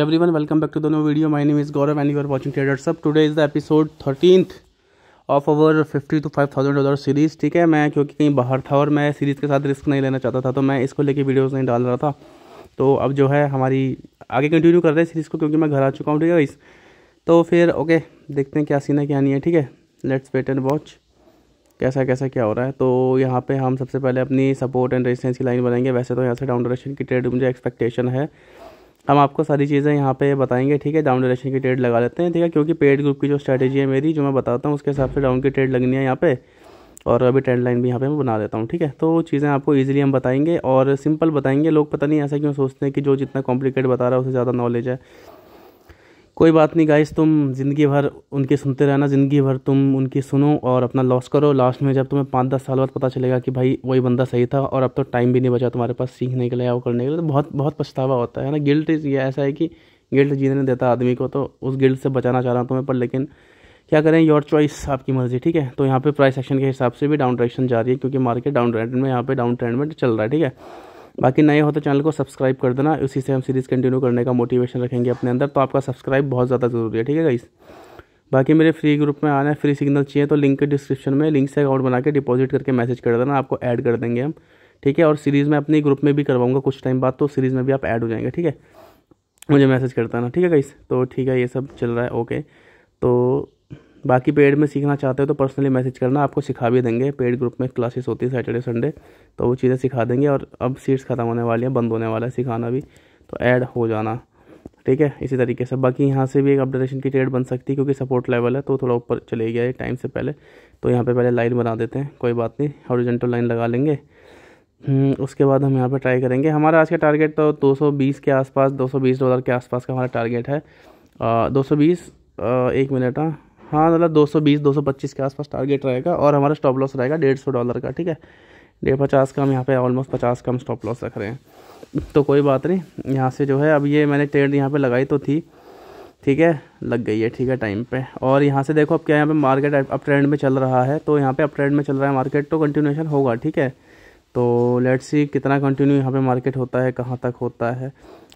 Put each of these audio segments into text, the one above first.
every everyone welcome back to the video my name is Gaurav and you are are trader सब today is the episode episode of our fifty to five thousand dollar series ठीक है मैं क्योंकि कहीं बाहर था और मैं सीरीज़ के साथ रिस्क नहीं लेना चाहता था तो मैं इसको लेके वीडियोस नहीं डाल रहा था तो अब जो है हमारी आगे कंटिन्यू कर रहे हैं सीरीज़ को क्योंकि मैं घर आ चुका हूँ ठीक है इस तो फिर ओके देखते हैं क्या सीन है क्या नहीं है ठीक है लेट्स वेट एंड वॉच कैसा कैसा क्या हो रहा है तो यहाँ पे हम सबसे पहले अपनी सपोर्ट एंड रेजिस्टेंस की लाइन बनाएंगे वैसे तो यहाँ से डाउन डायरेक्शन की ट्रेड मुझे एक्सपेक्टेशन है हम आपको सारी चीज़ें यहाँ पे बताएंगे ठीक है डाउन डायरेक्शन की ट्रेड लगा लेते हैं ठीक है क्योंकि पेड ग्रुप की जो स्ट्रैटेजी है मेरी जो मैं बताता हूँ उसके हिसाब से डाउन की ट्रेड लगनी है यहाँ पे और अभी ट्रेंड लाइन भी यहाँ पे मैं बना देता हूँ ठीक है तो चीज़ें आपको इजीली हम बताएंगे और सिंपल बताएंगे लोग पता नहीं ऐसा क्यों सोचते हैं कि जो जितना कॉम्प्लिकेट बता रहा है उससे ज़्यादा नॉलेज है कोई बात नहीं गाइस तुम ज़िंदगी भर उनकी सुनते रहना ज़िंदगी भर तुम उनकी सुनो और अपना लॉस करो लास्ट में जब तुम्हें पाँच दस साल बाद पता चलेगा कि भाई वही बंदा सही था और अब तो टाइम भी नहीं बचा तुम्हारे पास सीखने के लिए वो करने के लिए तो बहुत बहुत पछतावा होता है ना गिल्ट ये ऐसा है कि गिल्ट जीने देता आदमी को तो उस गिल्ट से बचाना चाह रहा हूँ तुम्हें पर लेकिन क्या करें योर चॉइस आपकी मर्ज़ी ठीक है तो यहाँ पे प्राइस एक्शन के हिसाब से भी डाउन डायरेक्शन जा रही है क्योंकि मार्केट डाउन ट्रेंड में यहाँ पे डाउन ट्रेंड में चल रहा है ठीक है बाकी नए हो तो चैनल को सब्सक्राइब कर देना उसी से हम सीरीज़ कंटिन्यू करने का मोटिवेशन रखेंगे अपने अंदर तो आपका सब्सक्राइब बहुत ज़्यादा ज़रूरी है ठीक है गाइस बाकी मेरे फ्री ग्रुप में आना है फ्री सिग्नल चाहिए तो लिंक के डिस्क्रिप्शन में लिंक से अकाउंट बना के डिपॉजिट करके मैसेज कर देना आपको ऐड कर देंगे हम ठीक है और सीरीज़ में अपने ग्रुप में भी करवाऊंगा कुछ टाइम बाद तो सीरीज़ में भी आप ऐड हो जाएंगे ठीक है मुझे मैसेज करता ना ठीक है गाइस तो ठीक है ये सब चल रहा है ओके तो बाकी पेड में सीखना चाहते हो तो पर्सनली मैसेज करना आपको सिखा भी देंगे पेड ग्रुप में क्लासेस होती है सैटरडे संडे तो वो चीज़ें सिखा देंगे और अब सीट्स ख़त्म होने वाली हैं बंद होने वाला है सिखाना भी तो ऐड हो जाना ठीक है इसी तरीके से बाकी यहाँ से भी एक अपडेशन की ट्रेड बन सकती है क्योंकि सपोर्ट लेवल है तो थोड़ा ऊपर चले गया है टाइम से पहले तो यहाँ पर पहले लाइन बना देते हैं कोई बात नहीं हॉरिजेंटल लाइन लगा लेंगे हम्म, उसके बाद हम यहाँ पर ट्राई करेंगे हमारा आज का टारगेट तो दो के आसपास दो डॉलर के आसपास का हमारा टारगेट है दो सौ एक मिनट हाँ हाँ मतलब 220 225 के आसपास टारगेट रहेगा और हमारा स्टॉप लॉस रहेगा डेढ़ सौ डॉलर का ठीक है डेढ़ पचास का हम यहाँ पे ऑलमोस्ट पचास का हम स्टॉप लॉस रख रहे हैं तो कोई बात नहीं यहाँ से जो है अब ये मैंने ट्रेड यहाँ पे लगाई तो थी ठीक है लग गई है ठीक है टाइम पर और यहाँ से देखो अब क्या यहाँ पर मार्केट अप ट्रेंड में चल रहा है तो यहाँ पर अप ट्रेंड में चल रहा है मार्केट तो कंटिन्यूशन होगा ठीक है तो लेट्स सी कितना कंटिन्यू यहाँ पे मार्केट होता है कहाँ तक होता है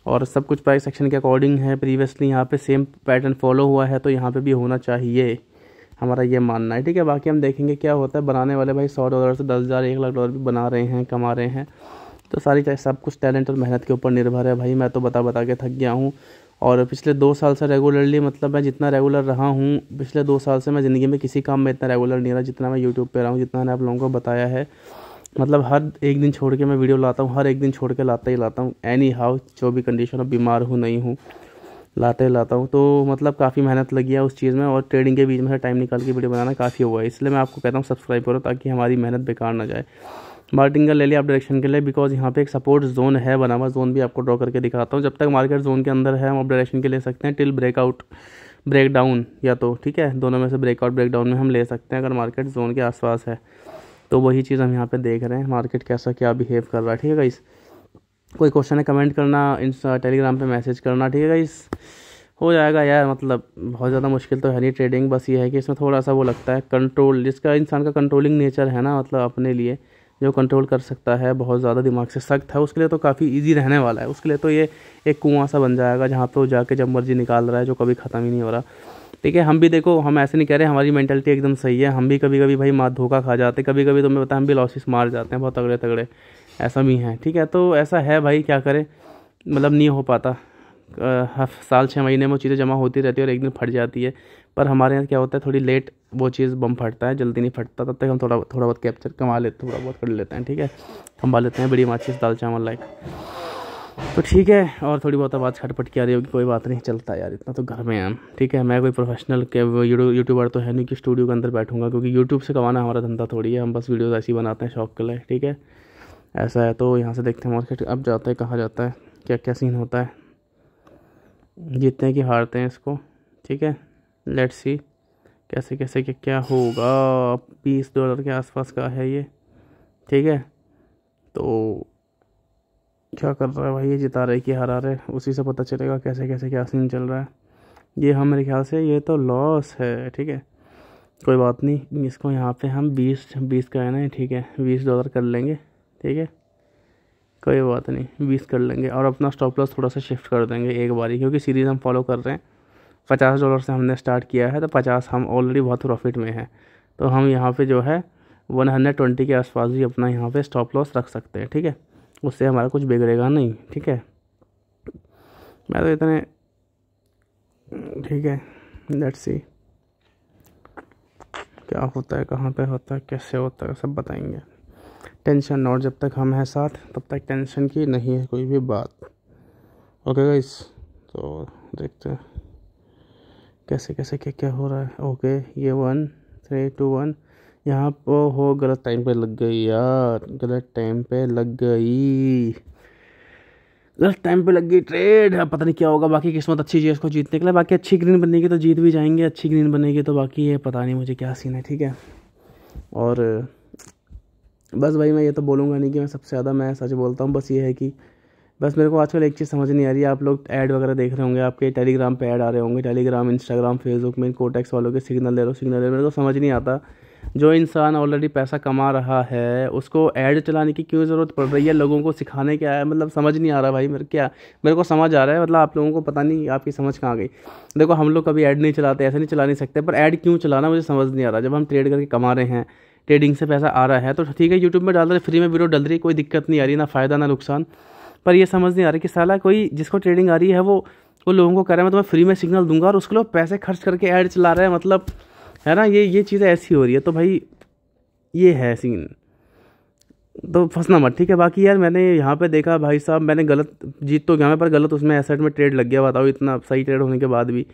और सब कुछ प्राइस सेक्शन के अकॉर्डिंग है प्रीवियसली यहाँ पे सेम पैटर्न फॉलो हुआ है तो यहाँ पे भी होना चाहिए हमारा ये मानना है ठीक है बाकी हम देखेंगे क्या होता है बनाने वाले भाई सौ डॉलर से दस हज़ार एक लाख डॉलर भी बना रहे हैं कमा रहे हैं तो सारी चाहे सब कुछ टैलेंट और मेहनत के ऊपर निर्भर है भाई मैं तो बता बता के थक गया हूँ और पिछले दो साल से रेगुलरली मतलब मैं जितना रेगुलर रहा हूँ पिछले दो साल से मैं ज़िंदगी में किसी काम में इतना रेगुलर नहीं रहा जितना मैं यूट्यूब पर रहा हूँ जितना मैंने आप लोगों को बताया है मतलब हर एक दिन छोड़ के मैं वीडियो लाता हूँ हर एक दिन छोड़ के लाता ही लाता हूँ एनी हाउ जो भी कंडीशन हो बीमार हूँ नहीं हूँ लाते ही लाता हूँ तो मतलब काफ़ी मेहनत लगी है उस चीज़ में और ट्रेडिंग के बीच में टाइम निकाल के वीडियो बनाना काफ़ी हुआ है इसलिए मैं आपको कहता हूँ सब्सक्राइब करो ताकि हमारी मेहनत बेकार ना जाए का ले लिया आप डायरेक्शन के लिए बिकॉज यहाँ पे एक सपोर्ट जोन है बना हुआ जोन भी आपको ड्रॉ करके दिखाता हूँ जब तक मार्केट जोन के अंदर है हम आप डायरेक्शन के ले सकते हैं टिल ब्रेकआउट ब्रेकडाउन या तो ठीक है दोनों में से ब्रेकआउट ब्रेकडाउन में हम ले सकते हैं अगर मार्केट जोन के आसपास है तो वही चीज़ हम यहाँ पे देख रहे हैं मार्केट कैसा क्या बिहेव कर रहा है ठीक है गाइस कोई क्वेश्चन है कमेंट करना इंस्टा टेलीग्राम पे मैसेज करना ठीक है गाइस हो जाएगा यार मतलब बहुत ज़्यादा मुश्किल तो है नहीं ट्रेडिंग बस ये है कि इसमें थोड़ा सा वो लगता है कंट्रोल जिसका इंसान का कंट्रोलिंग नेचर है ना मतलब अपने लिए जो कंट्रोल कर सकता है बहुत ज़्यादा दिमाग से सख्त है उसके लिए तो काफ़ी ईजी रहने वाला है उसके लिए तो ये एक कुआं सा बन जाएगा जहाँ पर वो तो जाके जब मर्जी निकाल रहा है जो कभी ख़त्म ही नहीं हो रहा ठीक है हम भी देखो हम ऐसे नहीं कह रहे हमारी मेंटलिटी एकदम सही है हम भी कभी कभी भाई माँ धोखा खा जाते कभी कभी तो मैं बताया हम भी लॉसेस मार जाते हैं बहुत तगड़े तगड़े ऐसा भी है ठीक है तो ऐसा है भाई क्या करें मतलब नहीं हो पाता हफ साल छः महीने में चीज़ें जमा होती रहती है और एक दिन फट जाती है पर हमारे यहाँ क्या होता है थोड़ी लेट वो चीज़ बम फटता है जल्दी नहीं फटता तब तक हम थोड़ा थोड़ा बहुत कैप्चर कमा लेते थोड़ा बहुत कर लेते हैं ठीक है कमा लेते हैं बड़ी माचिस दाल चावल लाइक तो ठीक है और थोड़ी बहुत आवाज़ खटपट की आ रही होगी कोई बात नहीं चलता यार इतना तो घर में है ठीक है मैं कोई प्रोफेशनल के यूट्यूबर तो है नहीं कि स्टूडियो के अंदर बैठूंगा क्योंकि यूट्यूब से कमाना हमारा धंधा थोड़ी है हम बस वीडियोस ऐसी बनाते हैं शौक के लिए ठीक है ऐसा है तो यहाँ से देखते हैं मार्केट अब जाता है कहाँ जाता है क्या क्या सीन होता है जीतते हैं कि हारते हैं इसको ठीक है लेट सी कैसे कैसे क्या क्या होगा बीस डॉलर के आसपास का है ये ठीक है तो क्या कर रहा है भाई ये जिता रहे कि हरा रहे उसी से पता चलेगा कैसे कैसे क्या सीन चल रहा है ये हम मेरे ख्याल से ये तो लॉस है ठीक है कोई बात नहीं इसको यहाँ पे हम बीस बीस का है ना ठीक है बीस डॉलर कर लेंगे ठीक है कोई बात नहीं बीस कर लेंगे और अपना स्टॉप लॉस थोड़ा सा शिफ्ट कर देंगे एक बारी क्योंकि सीरीज़ हम फॉलो कर रहे हैं पचास डॉलर से हमने स्टार्ट किया है तो पचास हम ऑलरेडी बहुत प्रॉफिट में हैं तो हम यहाँ पे जो है वन हंड्रेड ट्वेंटी के आसपास भी अपना यहाँ पे स्टॉप लॉस रख सकते हैं ठीक है उससे हमारा कुछ बिगड़ेगा नहीं ठीक है मैं तो इतने ठीक है लेट्स सी क्या होता है कहाँ पे होता है कैसे होता है सब बताएंगे टेंशन नॉट जब तक हम हैं साथ तब तक टेंशन की नहीं है कोई भी बात ओके गाइस तो देखते हैं कैसे कैसे क्या क्या हो रहा है ओके ये वन थ्री टू वन यहाँ पर हो गलत टाइम पे लग गई यार गलत टाइम पे लग गई गलत टाइम पे लग गई ट्रेड अब पता नहीं क्या होगा बाकी किस्मत अच्छी चीज को जीतने के लिए बाकी अच्छी ग्रीन बनेगी तो जीत भी जाएंगे अच्छी ग्रीन बनेगी तो बाकी ये पता नहीं मुझे क्या सीन है ठीक है और बस भाई मैं ये तो बोलूँगा नहीं कि मैं सबसे ज़्यादा मैं सच बोलता हूँ बस ये है कि बस मेरे को आजकल एक चीज़ समझ नहीं आ रही है आप लोग ऐड वगैरह देख रहे होंगे आपके टेलीग्राम पे ऐड आ रहे होंगे टेलीग्राम इंस्टाग्राम फेसबुक में कोटेक्स वालों के सिग्नल ले हो सिग्नल ले रहे मेरे को समझ नहीं आता जो इंसान ऑलरेडी पैसा कमा रहा है उसको ऐड चलाने की क्यों ज़रूरत पड़ रही है लोगों को सिखाने क्या है मतलब समझ नहीं आ रहा भाई मेरे क्या मेरे को समझ आ रहा है मतलब आप लोगों को पता नहीं आपकी समझ कहाँ गई देखो हम लोग कभी ऐड नहीं चलाते ऐसे नहीं चला नहीं सकते पर ऐड क्यों चलाना मुझे समझ नहीं आ रहा जब हम ट्रेड करके कमा रहे हैं ट्रेडिंग से पैसा आ रहा है तो ठीक है यूट्यूब में डाल रहे फ्री में वीडियो डल रही कोई दिक्कत नहीं आ रही ना फ़ायदा ना नुकसान पर यह समझ नहीं आ रही कि साला कोई जिसको ट्रेडिंग आ रही है वो वो लोगों को कह रहा है मैं तुम्हें फ्री में सिग्नल दूंगा और उसके लोग पैसे खर्च करके ऐड चला रहे हैं मतलब है ना ये ये चीज़ें ऐसी हो रही है तो भाई ये है सीन तो फंसना मत ठीक है बाकी यार मैंने यहाँ पे देखा भाई साहब मैंने गलत जीत तो गया मैं पर गलत उसमें एसेट में ट्रेड लग गया बताओ इतना सही ट्रेड होने के बाद भी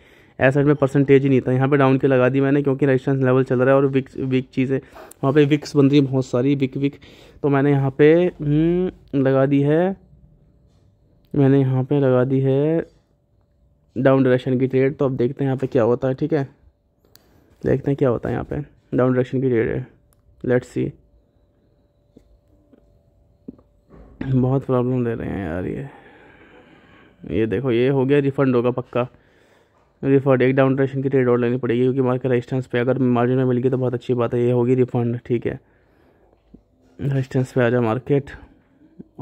एसेट में परसेंटेज ही नहीं था यहाँ पे डाउन के लगा दी मैंने क्योंकि रजिस्ट्रेंस लेवल चल रहा है और विक विक चीज़ें वहाँ पे विक्स बन रही है बहुत सारी विक विक तो मैंने यहाँ पे हम्म, लगा दी है मैंने यहाँ पे लगा दी है डाउन डायरेक्शन की ट्रेड तो अब देखते हैं यहाँ पे क्या होता है ठीक है देखते हैं क्या होता है यहाँ पे डाउन डायरेक्शन की ट्रेड है लेट्स सी बहुत प्रॉब्लम दे रहे हैं यार ये ये देखो ये हो गया रिफ़ंड होगा पक्का रिफ़ंड एक डाउन डायरेक्शन की ट्रेड और लेनी पड़ेगी क्योंकि मार्केट रजिस्टेंस पे अगर मार्जिन में मिल गई तो बहुत अच्छी बात है ये होगी रिफ़ंड ठीक है रजिस्टेंस पर आ जाए मार्केट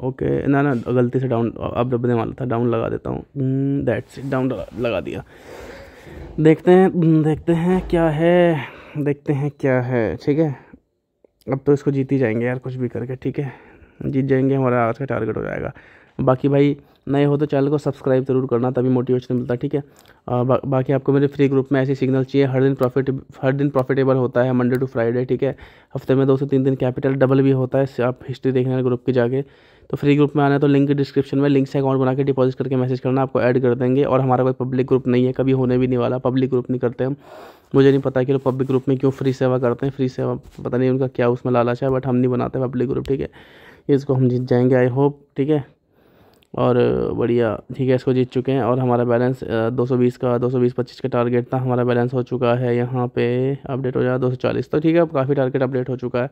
ओके ना ना गलती से डाउन अब दबने वाला था डाउन लगा देता हूँ दैट्स इट डाउन लगा दिया देखते हैं hmm, देखते हैं क्या है देखते हैं क्या है ठीक है अब तो इसको जीत ही जाएंगे यार कुछ भी करके ठीक है जीत जाएंगे हमारा आज का टारगेट हो जाएगा बाकी भाई नए हो तो चैनल को सब्सक्राइब जरूर करना तभी मोटिवेशन मिलता है ठीक है बा, बाकी आपको मेरे फ्री ग्रुप में ऐसे सिग्नल चाहिए हर दिन प्रॉफिट हर दिन प्रॉफिटेबल होता है मंडे टू फ्राइडे ठीक है हफ्ते में दो से तीन दिन कैपिटल डबल भी होता है आप हिस्ट्री देखने ग्रुप के जाके तो फ्री ग्रुप में आना है तो लिंक डिस्क्रिप्शन में लिंक से अकाउंट बना के डिपॉजिट करके मैसेज करना आपको ऐड कर देंगे और हमारा कोई पब्लिक ग्रुप नहीं है कभी होने भी नहीं वाला पब्लिक ग्रुप नहीं करते हम मुझे नहीं पता कि लोग पब्लिक ग्रुप में क्यों फ्री सेवा करते हैं फ्री सेवा पता नहीं उनका क्या उसमें लालच है बट हम नहीं बनाते पब्लिक ग्रुप ठीक है इसको हम जीत जाएंगे आई होप ठीक है और बढ़िया ठीक है इसको जीत चुके हैं और हमारा बैलेंस 220 का 220 25 का टारगेट था हमारा बैलेंस हो चुका है यहाँ पे अपडेट हो जाए 240 तो ठीक है अब काफ़ी टारगेट अपडेट हो चुका है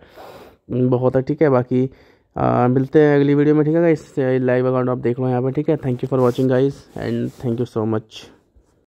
हम्म, बहुत है ठीक है बाकी आ, मिलते हैं अगली वीडियो में ठीक है इस लाइव अकाउंट आप देख लो यहाँ पर ठीक है thank you for watching guys and thank you so much